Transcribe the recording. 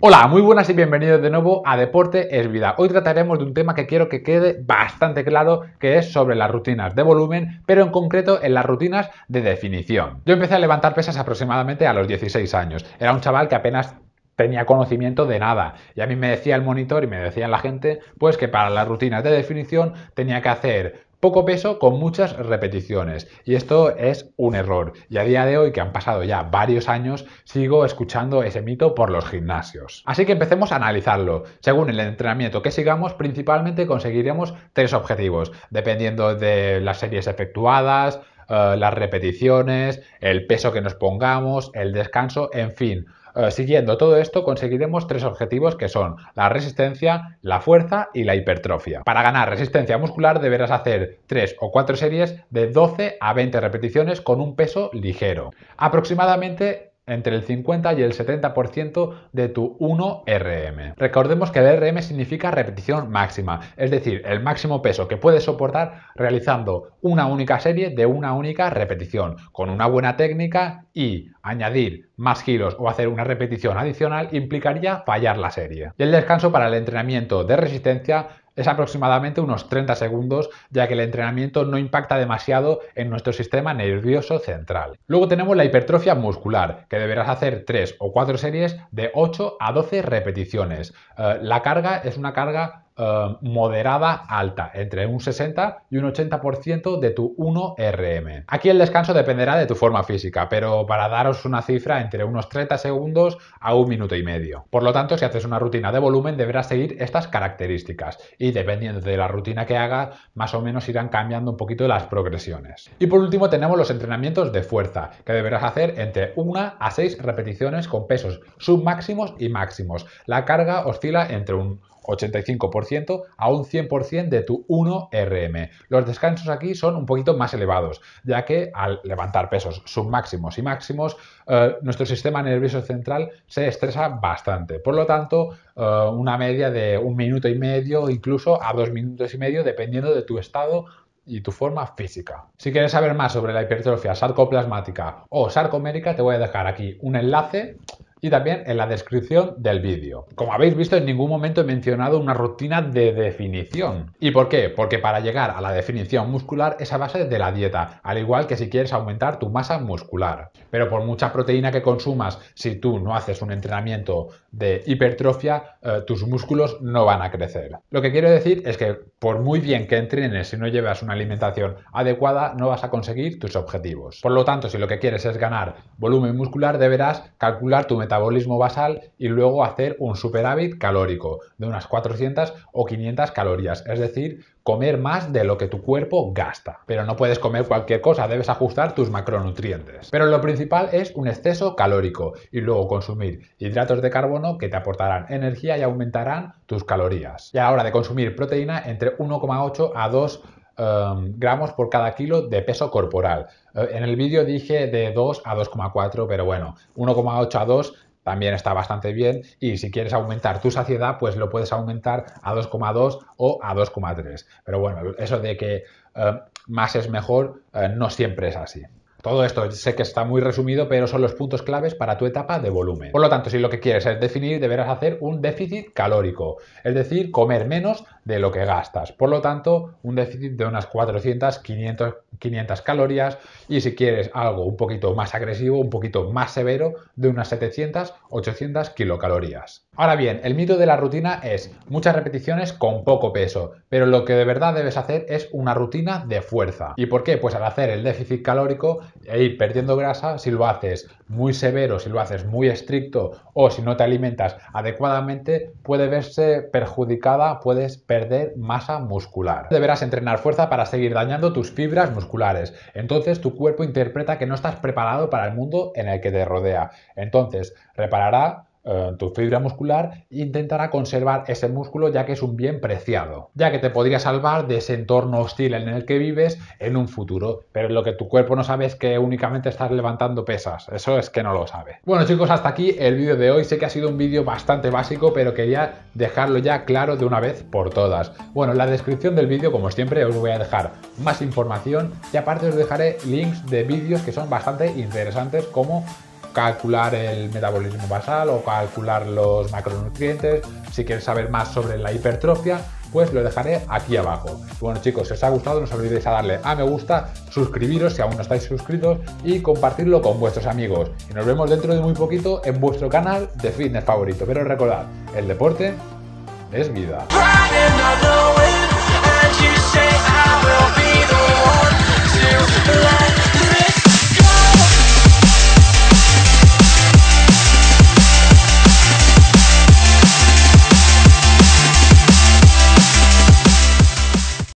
Hola, muy buenas y bienvenidos de nuevo a Deporte es Vida. Hoy trataremos de un tema que quiero que quede bastante claro, que es sobre las rutinas de volumen, pero en concreto en las rutinas de definición. Yo empecé a levantar pesas aproximadamente a los 16 años. Era un chaval que apenas tenía conocimiento de nada. Y a mí me decía el monitor y me decía la gente, pues que para las rutinas de definición tenía que hacer poco peso con muchas repeticiones. Y esto es un error. Y a día de hoy, que han pasado ya varios años, sigo escuchando ese mito por los gimnasios. Así que empecemos a analizarlo. Según el entrenamiento que sigamos, principalmente conseguiremos tres objetivos, dependiendo de las series efectuadas, eh, las repeticiones, el peso que nos pongamos, el descanso, en fin. Eh, siguiendo todo esto conseguiremos tres objetivos que son la resistencia, la fuerza y la hipertrofia. Para ganar resistencia muscular deberás hacer tres o cuatro series de 12 a 20 repeticiones con un peso ligero. Aproximadamente entre el 50 y el 70% de tu 1RM. Recordemos que el RM significa repetición máxima, es decir, el máximo peso que puedes soportar realizando una única serie de una única repetición, con una buena técnica y añadir más giros o hacer una repetición adicional implicaría fallar la serie. Y el descanso para el entrenamiento de resistencia es aproximadamente unos 30 segundos, ya que el entrenamiento no impacta demasiado en nuestro sistema nervioso central. Luego tenemos la hipertrofia muscular, que deberás hacer 3 o 4 series de 8 a 12 repeticiones. Eh, la carga es una carga eh, moderada alta, entre un 60 y un 80% de tu 1RM. Aquí el descanso dependerá de tu forma física, pero para daros una cifra, entre unos 30 segundos a un minuto y medio. Por lo tanto, si haces una rutina de volumen, deberás seguir estas características y dependiendo de la rutina que hagas, más o menos irán cambiando un poquito las progresiones. Y por último, tenemos los entrenamientos de fuerza, que deberás hacer entre 1 a 6 repeticiones con pesos submáximos y máximos. La carga oscila entre un 85% a un 100% de tu 1RM. Los descansos aquí son un poquito más elevados, ya que al levantar pesos submáximos y máximos, eh, nuestro sistema nervioso central se estresa bastante. Por lo tanto, eh, una media de un minuto y medio, incluso a dos minutos y medio, dependiendo de tu estado y tu forma física. Si quieres saber más sobre la hipertrofia sarcoplasmática o sarcomérica, te voy a dejar aquí un enlace y también en la descripción del vídeo. Como habéis visto, en ningún momento he mencionado una rutina de definición. ¿Y por qué? Porque para llegar a la definición muscular es a base de la dieta, al igual que si quieres aumentar tu masa muscular. Pero por mucha proteína que consumas, si tú no haces un entrenamiento de hipertrofia, eh, tus músculos no van a crecer. Lo que quiero decir es que por muy bien que entrenes, y no llevas una alimentación adecuada, no vas a conseguir tus objetivos. Por lo tanto, si lo que quieres es ganar volumen muscular, deberás calcular tu metabolismo basal y luego hacer un superávit calórico de unas 400 o 500 calorías, es decir, comer más de lo que tu cuerpo gasta. Pero no puedes comer cualquier cosa, debes ajustar tus macronutrientes. Pero lo principal es un exceso calórico y luego consumir hidratos de carbono que te aportarán energía y aumentarán tus calorías. Y a la hora de consumir proteína, entre 1,8 a 2 Em, gramos por cada kilo de peso corporal. Eh, en el vídeo dije de 2 a 2,4, pero bueno, 1,8 a 2 también está bastante bien y si quieres aumentar tu saciedad pues lo puedes aumentar a 2,2 o a 2,3 pero bueno eso de que eh, más es mejor eh, no siempre es así todo esto sé que está muy resumido, pero son los puntos claves para tu etapa de volumen. Por lo tanto, si lo que quieres es definir, deberás hacer un déficit calórico, es decir, comer menos de lo que gastas. Por lo tanto, un déficit de unas 400, 500, 500 calorías y si quieres algo un poquito más agresivo, un poquito más severo, de unas 700, 800 kilocalorías. Ahora bien, el mito de la rutina es muchas repeticiones con poco peso, pero lo que de verdad debes hacer es una rutina de fuerza. ¿Y por qué? Pues al hacer el déficit calórico ir perdiendo grasa, si lo haces muy severo, si lo haces muy estricto o si no te alimentas adecuadamente, puede verse perjudicada, puedes perder masa muscular. Deberás entrenar fuerza para seguir dañando tus fibras musculares. Entonces tu cuerpo interpreta que no estás preparado para el mundo en el que te rodea. Entonces reparará eh, tu fibra muscular e intentará conservar ese músculo ya que es un bien preciado, ya que te podría salvar de ese entorno hostil en el que vives en un futuro. Pero lo que tu cuerpo no sabe es que únicamente estás levantando pesas, eso es que no lo sabe. Bueno chicos, hasta aquí el vídeo de hoy. Sé que ha sido un vídeo bastante básico, pero quería dejarlo ya claro de una vez por todas. Bueno, en la descripción del vídeo, como siempre, os voy a dejar más información y aparte os dejaré links de vídeos que son bastante interesantes como calcular el metabolismo basal o calcular los macronutrientes. Si quieres saber más sobre la hipertrofia, pues lo dejaré aquí abajo. Bueno chicos, si os ha gustado no os olvidéis a darle a me gusta, suscribiros si aún no estáis suscritos y compartirlo con vuestros amigos. Y nos vemos dentro de muy poquito en vuestro canal de fitness favorito. Pero recordad, el deporte es vida.